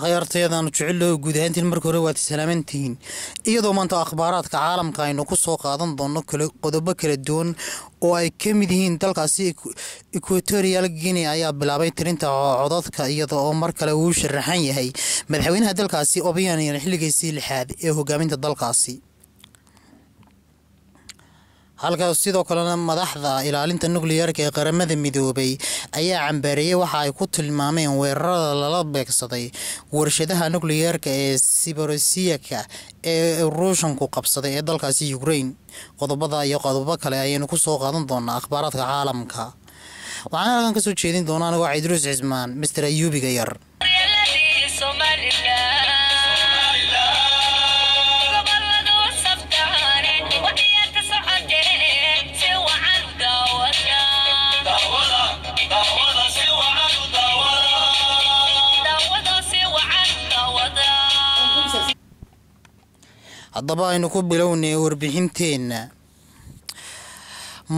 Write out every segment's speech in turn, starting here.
akhyaartayadaanu jeceloo guud ahaantiin marka hore waad salaamantihiin iyadoo maanta akhbaaraadka caalamka aynu ku soo qaadan doono qodobo kala duwan oo ay ka mid yihiin dalkaasi equatorial guinea ayaa bilaabay tirinta codadka iyada oo mar kale uu sharaxan yahay madaxweynaha dalkaasi obiyan xilligiisii lixaad ee hogaaminta dalkaasi halkaas sidoo kalena madaxda ilaalinta nukliyeerka ee qaramada midoobay ayaa cambareeyey waxa ay ku tilmaameen weerarada lala beegsaday warshadaha nukliyeerka ee siborosiyaka ee ruushanku qabsaday ee dalkaasi ukrain qodobada iyo qodobo kale ayaynu kusoo qaadan doonaa akhbaaraadka caalamka waxaan halkan kasoo jeedin doonaa anigoo cabdiruus cismaan maer ayuubiga yar haddaba aynu ku bilownay warbixinteenna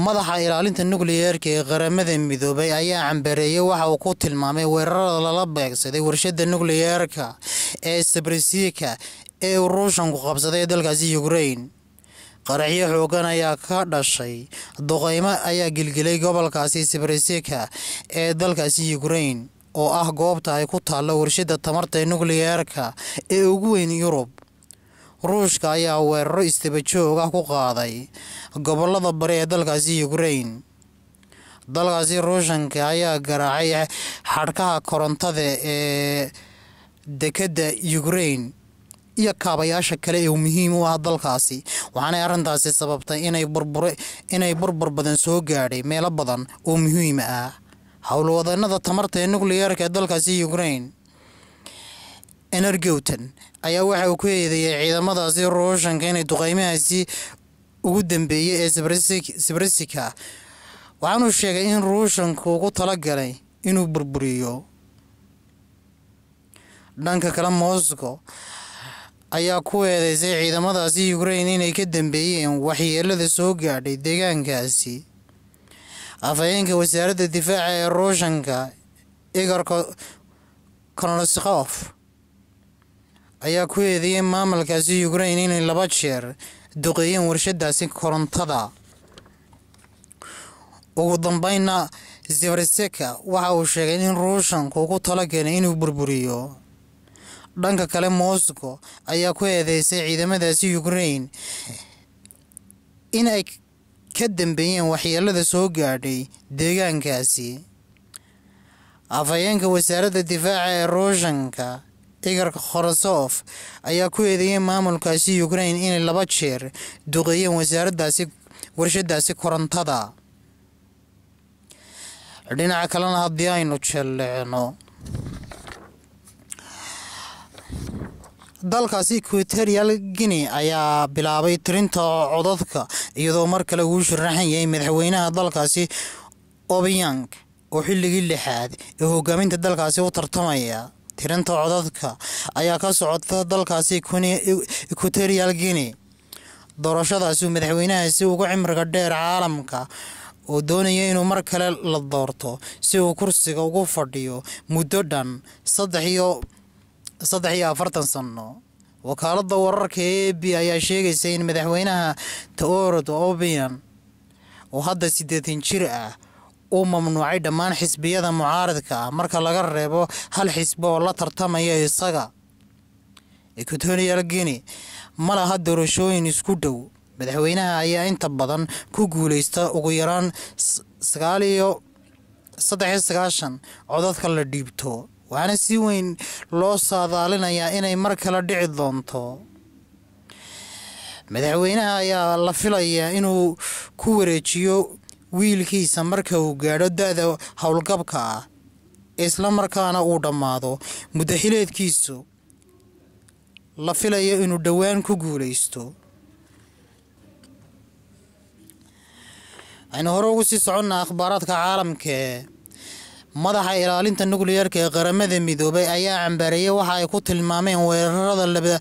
madaxa ilaalinta nukliyeerka ee qaramada midoobay ayaa cambareeyey waxa uu ku tilmaamay weerarada lala beegsaday warshadda nukliyeerka ee sabrisika ee uu ruushan qabsaday dalkaasi ukrein qaraxyo xoogan ayaa ka dhashay duqeymo ayaa gilgilay gobolkaasi sabrisika ee dalkaasi ukrein oo ah goobta ay ku taallo warshada tamarta nukliyeerka ee ugu weyn yurub ruushka ayaa weeraro istaba joog ah ku qaaday gobollada bari ee dalkaasi yukrain dalkaasi ruushanka ayaa garaacay xadhkaha korontada ee dekedda yukrain iyo kaabayaasha kale ee muhiim u ah dalkaasi waxaanay arrintaasi sababtay inay inay burbur badan soo gaadhay meelo badan oo muhiim ah howlwadanada tamarta ee nukliyeerka ee dalkaasi yukrain enar gowtan ayaa waxa uu ku eedeeyey ciidamadaasi ruushanka inay duqeymahaasi ugu dambeeyey ee sibrisika waxaanuu sheegay in ruushanku ugu tala galay inuu burburiyo dhanka kale moscow ayaa ku eedeysay ciidamadaasi ukrain inay ka dambeeyeen waxyeelada soo gaadhay deegaankaasi afhayeenka wasaaradda difaaca ee ruushanka igor konolosikhof ayaa ku eedeeyay maamulkaasi ukrein inay laba jeer duqeeyeen warshadaasi korontada ugu dambeynna zefarseka waxa uu sheegay in ruushanku ugu talo keenay inuu burburiyo dhanka kale moscow ayaa ku eedeysay ciidamadaasi ukrein inay ka dambeeyeen waxyeelada soo gaadhay deegaankaasi afhayeenka wasaaradda difaaca ee ruushanka ciigarka khorosof ayaa ku eedeeyay maamulkaasi ukrain inay laba jeer duqeeyeen wasaaraddaasi warshadaasi korontada dhinaca kalena haddii aynu jeleecno dalkaasi equatorial guine ayaa bilaabay tirinta codadka iyadoo mar kale uu sharaxan yahay madaxweynaha dalkaasi obiang oo xilligii lixaad ee hogaaminta dalkaasi u tartamaya tirinta codadka ayaa ka socota dalkaasi equatorial guine doorashadaasuu madaxweynahaasi uga cimriga dheer caalamka oo doonaya inuu mar kale la doorto si uu kursiga ugu fadhiyo muddo dhan saddexiyo saddex iyo afartan sanno wakaaladda wararka ee a b ayaa sheegaysa in madaxweynaha taorod obian oo hadda sideetan jir ah uu mamnuucay dhammaan xisbiyada mucaaradka ah marka laga reebo hal xisbo oo la tartamaya isaga equatorial guinea ma laha doorashooyin isku dhow madaxweynaha ayaa inta badan ku guuleysta ugu yaraan sagaaliyo saddexiyo sagaashan codadka la dhiibto waxaana si weyn loo saadaalinayaa inay mar kale dhici doonto madaxweynaha ayaa la filayaa inuu ku wareejiyo wiilkiisa marka uu gaadho da-da howlgabka ah isla markaana uu dhammaado muddahileedkiisu la filayo inuu dhowaan ku guulaysto waxaynu hore ugu sii soconnaa akhbaaraadka caalamka madaxa ilaalinta nukliyeerka ee qaramada midoobay ayaa cambaareeyay waxa ay ku tilmaameen weerarada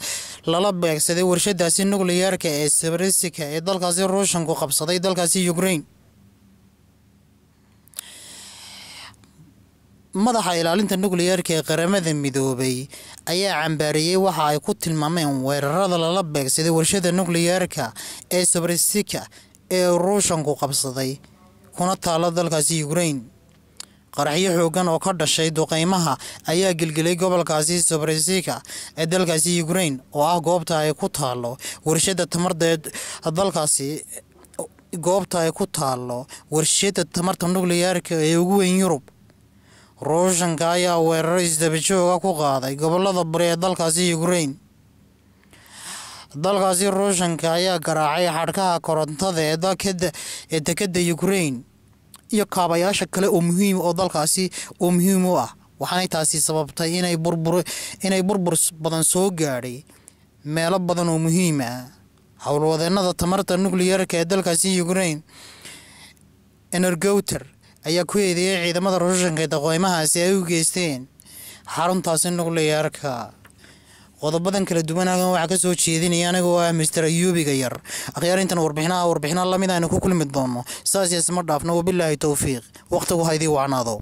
lala beegsaday warshadaasi nukliyeerka ee sabrisika ee dalkaasi ruushanku qabsaday dalkaasi ukraine madaxa ilaalinta nukliyeerka ee qaramada midoobay ayaa cambaariyey waxa ay ku tilmaameen weerarada lala beegsaday warshada nukliyeerka ee sabrisika ee ruushkanku qabsaday kuna taalo dalkaasi yukrain qaraxyo xoogan oo ka dhashay duqeymaha ayaa gelgelay gobolkaasi sabrisika ee dalkaasi yukrain oo ah goobta ay ku taalo warshada tamarda dalkaasi goobta ay ku taalo warshada tamarta nukliyeerka ee ugu weyn yurub ruushanka ayaa weeraro isdaba jooga ku qaaday gobolada bari ee dalkaasi yukrain dalkaasi ruushanka ayaa garaacay xadhkaha korontada ee dekedda yukrain iyo kaabayaasha kale oo muhiim oo dalkaasi oo muhiim u ah waxaanay taasi sababtay inay burbur inay burbur badan soo gaadhay meelo badan oo muhiim ah howlwadeennada tamarta nucliyerka ee dalkaasi yukrain energowter ayaa ku eedeeyay ciidamada rushanka ee daqoymahaasi ay u geysteen xaruntaasi nukliyeerka qodobadan kala duwan halkan waxaa ka soo jeedinaya anigoo ah mister ayuubiga yar akhyaar intan warbixinaha warbixinaa lamid aynu ku kulmi doono saas iyo dhaafno wabilaahi towfiiq wakhtigu haydii wacnaado